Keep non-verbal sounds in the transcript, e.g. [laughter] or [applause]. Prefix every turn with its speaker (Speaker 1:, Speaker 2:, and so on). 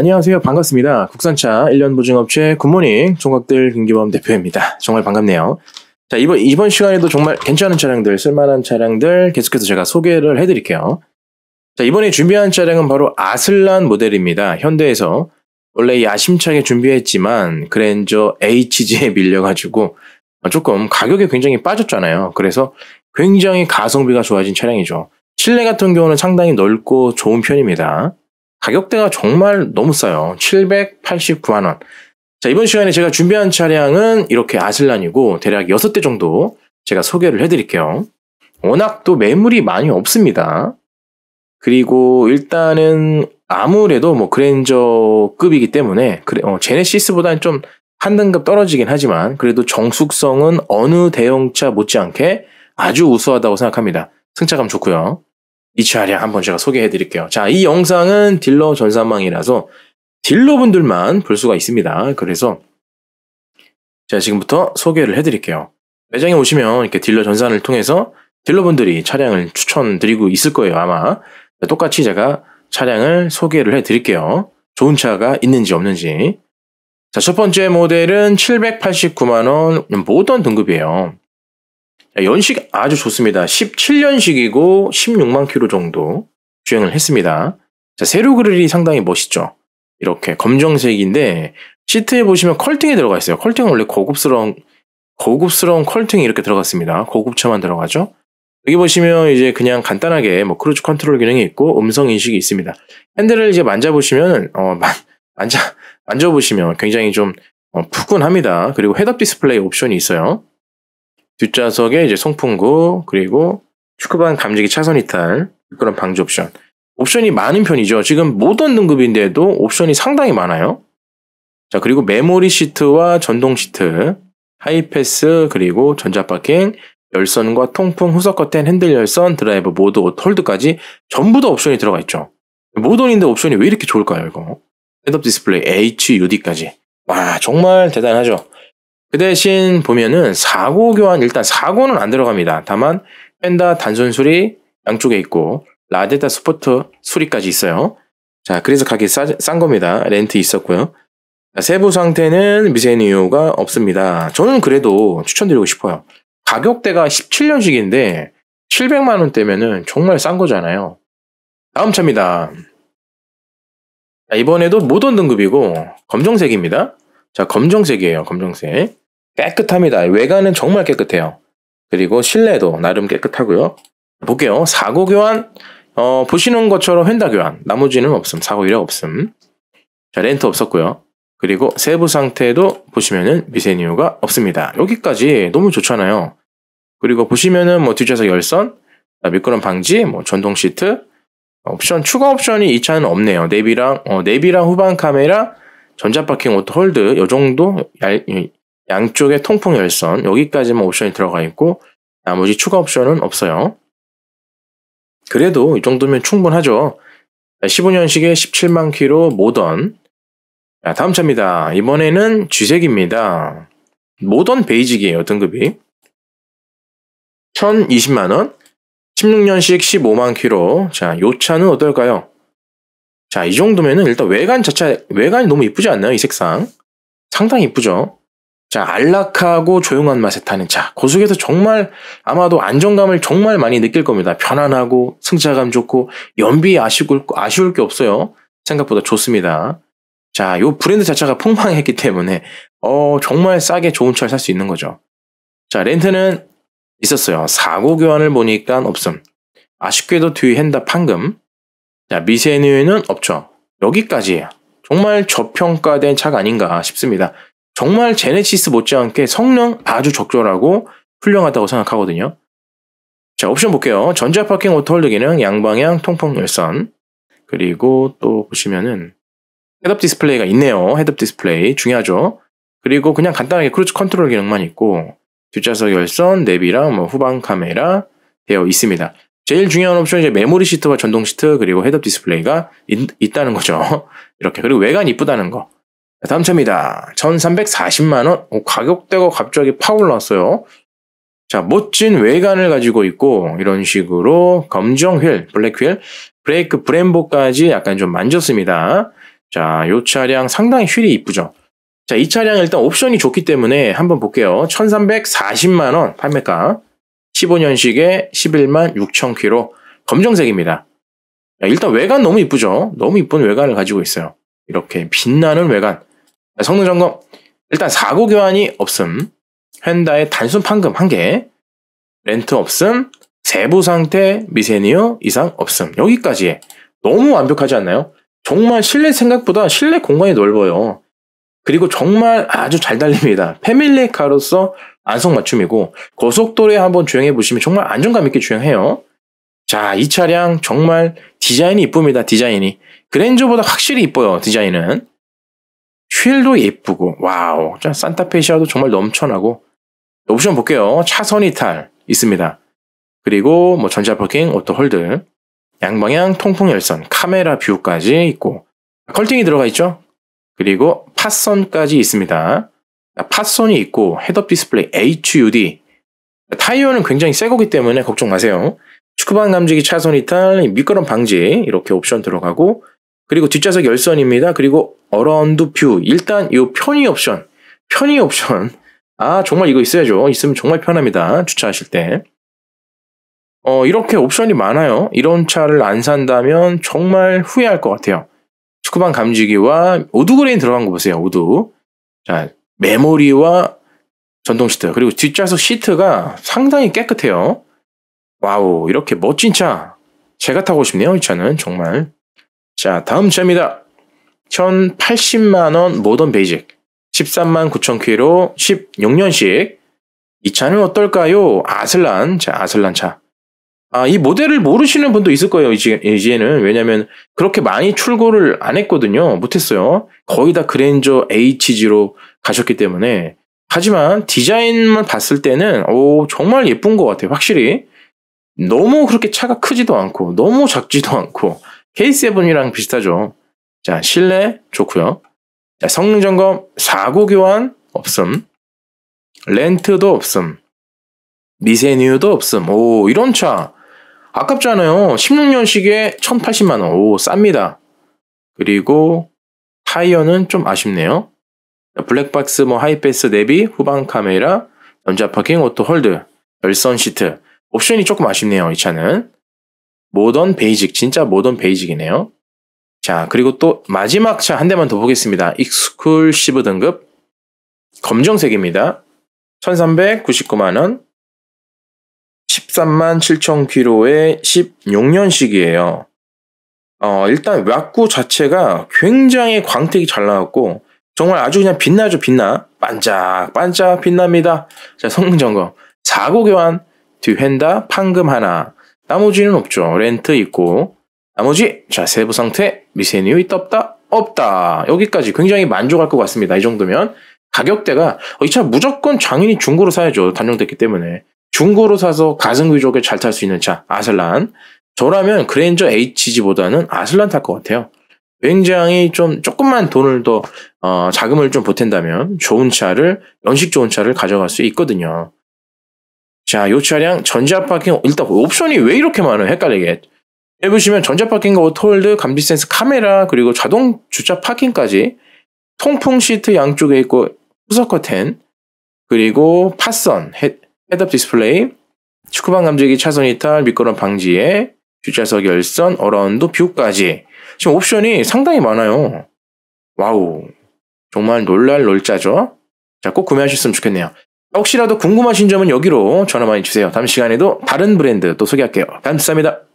Speaker 1: 안녕하세요. 반갑습니다. 국산차 1년 보증업체 굿모닝 종각들 김기범 대표입니다. 정말 반갑네요. 자, 이번, 이번 시간에도 정말 괜찮은 차량들, 쓸만한 차량들 계속해서 제가 소개를 해드릴게요. 자, 이번에 준비한 차량은 바로 아슬란 모델입니다. 현대에서 원래 야심차게 준비했지만 그랜저 HG에 [laughs] 밀려가지고 조금 가격이 굉장히 빠졌잖아요. 그래서 굉장히 가성비가 좋아진 차량이죠. 실내 같은 경우는 상당히 넓고 좋은 편입니다. 가격대가 정말 너무 싸요. 789만 원. 자, 이번 시간에 제가 준비한 차량은 이렇게 아슬란이고 대략 6대 정도 제가 소개를 해드릴게요. 워낙 또 매물이 많이 없습니다. 그리고 일단은 아무래도 뭐 그랜저급이기 때문에 어, 제네시스보다는 좀 한 등급 떨어지긴 하지만 그래도 정숙성은 어느 대형차 못지않게 아주 우수하다고 생각합니다. 승차감 좋고요. 이 차량 한번 제가 소개해 드릴게요. 자, 이 영상은 딜러 전산망이라서 딜러분들만 볼 수가 있습니다. 그래서 제가 지금부터 소개를 해 드릴게요. 매장에 오시면 이렇게 딜러 전산을 통해서 딜러분들이 차량을 추천드리고 있을 거예요, 아마. 똑같이 제가 차량을 소개를 해 드릴게요. 좋은 차가 있는지 없는지. 자, 첫 번째 모델은 789만원 모던 등급이에요. 연식 아주 좋습니다. 17년식이고 16만 킬로 정도 주행을 했습니다. 자, 세로 그릴이 상당히 멋있죠. 이렇게 검정색인데 시트에 보시면 컬팅이 들어가 있어요. 컬팅은 원래 고급스러운 고급스러운 컬팅이 이렇게 들어갔습니다. 고급차만 들어가죠. 여기 보시면 이제 그냥 간단하게 뭐 크루즈 컨트롤 기능이 있고 음성 인식이 있습니다. 핸들을 이제 만져보시면 어, 만, 만져 만져보시면 굉장히 좀 어, 푸근합니다. 그리고 헤드업 디스플레이 옵션이 있어요. 뒷좌석에 이제 송풍구 그리고 축구반 감지기 차선 이탈 그런 방지 옵션 옵션이 많은 편이죠. 지금 모던 등급인데도 옵션이 상당히 많아요. 자 그리고 메모리 시트와 전동 시트 하이패스 그리고 전자파킹 열선과 통풍 후석 커튼 핸들 열선 드라이브 모드 옷, 홀드까지 전부 다 옵션이 들어가 있죠. 모던인데 옵션이 왜 이렇게 좋을까요 이거? 셋업 디스플레이 HUD까지 와 정말 대단하죠. 그 대신 보면은 사고 교환 일단 사고는 안 들어갑니다. 다만 펜다 단순 수리 양쪽에 있고 라데타 스포트 수리까지 있어요. 자 그래서 가격이 싸, 싼 겁니다. 렌트 있었고요. 자, 세부 상태는 미세누유가 없습니다. 저는 그래도 추천드리고 싶어요. 가격대가 17년식인데 700만 원대면은 정말 싼 거잖아요. 다음 차입니다. 자, 이번에도 모던 등급이고 검정색입니다. 자 검정색이에요. 검정색. 깨끗합니다. 외관은 정말 깨끗해요. 그리고 실내도 나름 깨끗하고요. 볼게요. 사고 교환 어, 보시는 것처럼 휀다 교환 나머지는 없음. 사고 이력 없음. 자, 렌트 없었고요. 그리고 세부 상태도 보시면은 미세니유가 없습니다. 여기까지 너무 좋잖아요. 그리고 보시면은 뭐 뒷좌석 열선, 미끄럼 방지, 뭐 전동 시트, 옵션 추가 옵션이 이 차는 없네요. 내비랑 어, 내비랑 후방 카메라, 전자 파킹 오토 홀드 요 정도 얇, 양쪽에 통풍 열선 여기까지만 옵션이 들어가 있고 나머지 추가 옵션은 없어요. 그래도 이 정도면 충분하죠. 15년식의 17만 키로 모던. 자, 다음 차입니다. 이번에는 G색입니다. 모던 베이직이에요, 등급이. 1020만원. 16년식 15만 키로. 자, 요 차는 어떨까요? 자, 이 정도면은 일단 외관 자체, 외관이 너무 이쁘지 않나요? 이 색상. 상당히 이쁘죠? 자, 안락하고 조용한 맛에 타는 차. 고속에서 그 정말 아마도 안정감을 정말 많이 느낄 겁니다. 편안하고 승차감 좋고 연비 아쉬울, 아쉬울 게 없어요. 생각보다 좋습니다. 자, 요 브랜드 자체가 폭망했기 때문에 어, 정말 싸게 좋은 차를 살 수 있는 거죠. 자, 렌트는 있었어요. 사고 교환을 보니까 없음. 아쉽게도 뒤 핸다 판금. 자, 미세뉴에는 없죠. 여기까지 요 정말 저평가된 차가 아닌가 싶습니다. 정말 제네시스 못지않게 성능 아주 적절하고 훌륭하다고 생각하거든요. 자, 옵션 볼게요. 전자 파킹 오토 홀드 기능, 양방향 통풍 열선. 그리고 또 보시면은 헤드업 디스플레이가 있네요. 헤드업 디스플레이 중요하죠. 그리고 그냥 간단하게 크루즈 컨트롤 기능만 있고 뒷좌석 열선, 내비랑 뭐 후방 카메라 되어 있습니다. 제일 중요한 옵션은 이제 메모리 시트와 전동 시트 그리고 헤드업 디스플레이가 있, 다는 거죠. [laughs] 이렇게 그리고 외관 이쁘다는 거. 다음 차입니다. 1340만원? 가격대가 갑자기 파올랐어요. 자, 멋진 외관을 가지고 있고, 이런 식으로 검정 휠, 블랙 휠, 브레이크 브 e 보까지 약간 좀 만졌습니다. 자, 이 차량 상당히 휠이 이쁘죠? 자, 이 차량 일단 옵션이 좋기 때문에 한번 볼게요. 1340만원 판매가 15년식에 11만 6천 키로 검정색입니다. 일단 외관 너무 이쁘죠? 너무 이쁜 외관을 가지고 있어요. 이렇게 빛나는 외관. 네, 성능 점검. 일단 사고 교환이 없음. 현다의 단순 판금 1개. 렌트 없음. 세부 상태 미세니어 이상 없음. 여기까지. 너무 완벽하지 않나요? 정말 실내 생각보다 실내 공간이 넓어요. 그리고 정말 아주 잘 달립니다. 패밀리카로서 안성맞춤이고 고속도로에 한번 주행해 보시면 정말 안정감 있게 주행해요. 자, 이 차량 정말 디자인이 이쁩니다. 디자인이. 그랜저보다 확실히 이뻐요. 디자인은. 휠도 예쁘고 와우 산타페 시아도 정말 넘쳐나고 옵션 볼게요. 차선 이탈 있습니다. 그리고 뭐 전자 파킹, 오토 홀드, 양방향 통풍 열선, 카메라 뷰까지 있고 컬팅이 들어가 있죠. 그리고 파선까지 있습니다. 파선이 있고 헤드업 디스플레이 HUD 타이어는 굉장히 새 거기 때문에 걱정 마세요. 축구방 감지기 차선 이탈, 미끄럼 방지 이렇게 옵션 들어가고 그리고 뒷좌석 열선입니다. 그리고 어라운드 뷰. 일단 이 편의 옵션. 편의 옵션. 아, 정말 이거 있어야죠. 있으면 정말 편합니다. 주차하실 때. 어, 이렇게 옵션이 많아요. 이런 차를 안 산다면 정말 후회할 것 같아요. 스쿠반 감지기와 오두 그레인 들어간 거 보세요. 오두. 자, 메모리와 전동 시트. 그리고 뒷좌석 시트가 상당히 깨끗해요. 와우, 이렇게 멋진 차. 제가 타고 싶네요. 이 차는 정말. 자, 다음 차입니다 1080만원 모던 베이직. 13만 9천 퀴로 16년식. 이 차는 어떨까요? 아슬란. 자, 아슬란 차. 아, 이 모델을 모르시는 분도 있을 거예요, 이제, 이제는. 왜냐면, 그렇게 많이 출고를 안 했거든요. 못했어요. 거의 다 그랜저 HG로 가셨기 때문에. 하지만, 디자인만 봤을 때는, 오, 정말 예쁜 것 같아요, 확실히. 너무 그렇게 차가 크지도 않고, 너무 작지도 않고, K7이랑 비슷하죠. 자, 실내 좋고요. 자, 성능 점검 사고 교환 없음. 렌트도 없음. 미세뉴도 없음. 오, 이런 차 아깝잖아요. 16년식에 1,080만 원. 오, 쌉니다. 그리고 타이어는 좀 아쉽네요. 블랙박스 뭐 하이패스 내비, 후방 카메라, 전자 파킹 오토 홀드, 열선 시트. 옵션이 조금 아쉽네요, 이 차는. 모던 베이직, 진짜 모던 베이직이네요. 자, 그리고 또 마지막 차 한 대만 더 보겠습니다. 익스클시브 등급 검정색입니다. 1399만원 13만 7천 퀴로의 16년식이에요. 어, 일단 왁구 자체가 굉장히 광택이 잘 나왔고 정말 아주 그냥 빛나죠 빛나 반짝 반짝 빛납니다. 자 성능 점검 4고 교환 뒤핸다 판금 하나 나머지는 없죠. 렌트 있고 나머지 자 세부 상태 미세누 있다 없다 없다 여기까지 굉장히 만족할 것 같습니다. 이 정도면 가격대가 어, 이차 무조건 장인이 중고로 사야죠. 단종됐기 때문에 중고로 사서 가성비족에잘 탈 수 있는 차 아슬란 저라면 그랜저 HG보다는 아슬란 탈 것 같아요. 굉장히 좀 조금만 돈을 더 어, 자금을 좀 보탠다면 좋은 차를 연식 좋은 차를 가져갈 수 있거든요. 자, 요 차량 전자 파킹 일단 옵션이 왜 이렇게 많아? 헷갈리게. 해 보시면 전자 파킹과 오토홀드, 감지 센스 카메라, 그리고 자동 주차 파킹까지 통풍 시트 양쪽에 있고 후석 커튼, 그리고 파선, 헤드업 디스플레이, 축구방 감지기 차선 이탈, 미끄럼 방지에 주차석 열선, 어라운드 뷰까지 지금 옵션이 상당히 많아요. 와우. 정말 놀랄 놀자죠? 자, 꼭 구매하셨으면 좋겠네요. 혹시라도 궁금하신 점은 여기로 전화 많이 주세요 다음 시간에도 다른 브랜드 또 소개할게요. 감사합니다.